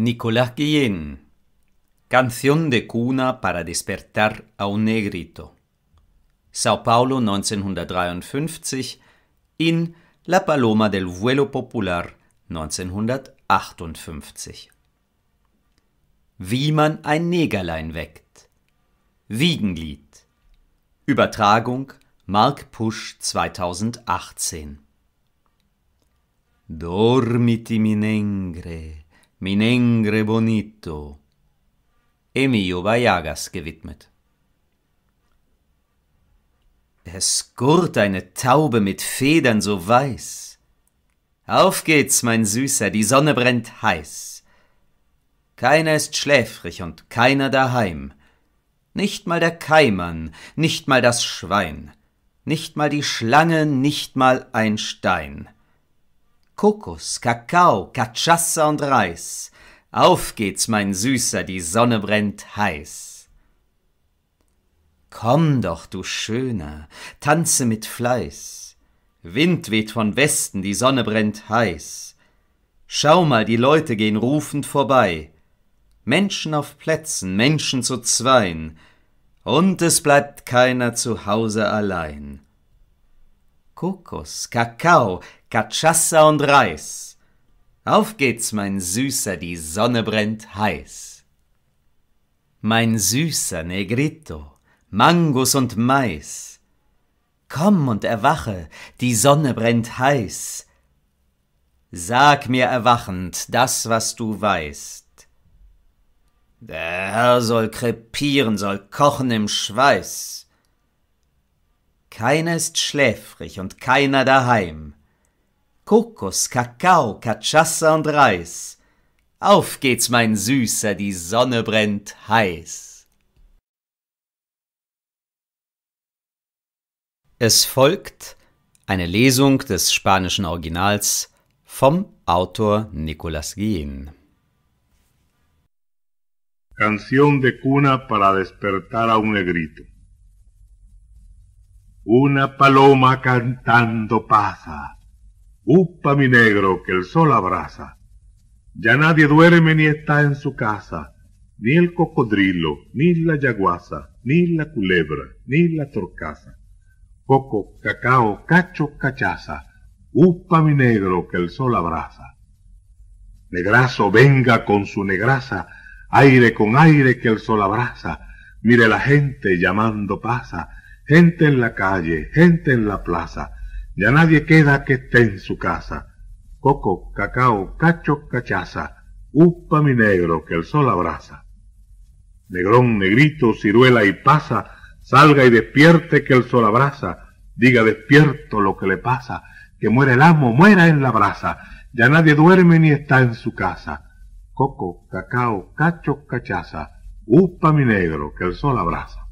Nicolás Guillén. Canción de cuna para despertar a un negrito. Sao Paulo 1953 in La Paloma del Vuelo Popular 1958. Wie man ein Negerlein weckt. Wiegenlied. Übertragung Mark Pusch 2018. Dormiti mi negre Minengre Bonito, Emilio Bayagas gewidmet. Es gurrt eine Taube mit Federn so weiß. Auf geht's, mein Süßer, die Sonne brennt heiß. Keiner ist schläfrig und keiner daheim. Nicht mal der Keimann, nicht mal das Schwein, nicht mal die Schlange, nicht mal ein Stein. Kokos, Kakao, Cachaça und Reis. Auf geht's, mein Süßer, die Sonne brennt heiß. Komm doch, du Schöner, tanze mit Fleiß. Wind weht von Westen, die Sonne brennt heiß. Schau mal, die Leute gehen rufend vorbei. Menschen auf Plätzen, Menschen zu zweien, und es bleibt keiner zu Hause allein. Kokos, Kakao, Cachaça und Reis. Auf geht's, mein Süßer, die Sonne brennt heiß. Mein Süßer Negrito, Mangos und Mais. Komm und erwache, die Sonne brennt heiß. Sag mir erwachend das, was du weißt. Der Herr soll krepieren, soll kochen im Schweiß. Keiner ist schläfrig und keiner daheim. Kokos, Kakao, Cachaça und Reis. Auf geht's, mein Süßer, die Sonne brennt heiß. Es folgt eine Lesung des spanischen Originals vom Autor Nicolas Guillen. Canción de cuna para despertar a un negrito. Una paloma cantando pasa Upa mi negro, que el sol abraza. Ya nadie duerme ni está en su casa, ni el cocodrilo, ni la yaguaza, ni la culebra, ni la torcaza. Coco, cacao, cacho, cachaza. Upa mi negro, que el sol abraza. Negrazo, venga con su negraza, aire con aire que el sol abraza. Mire la gente llamando pasa, gente en la calle, gente en la plaza ya nadie queda que esté en su casa. Coco, cacao, cacho, cachaza, upa mi negro que el sol abraza. Negrón, negrito, ciruela y pasa, salga y despierte que el sol abraza. Diga despierto lo que le pasa, que muera el amo, muera en la brasa. Ya nadie duerme ni está en su casa. Coco, cacao, cacho, cachaza, upa mi negro que el sol abraza.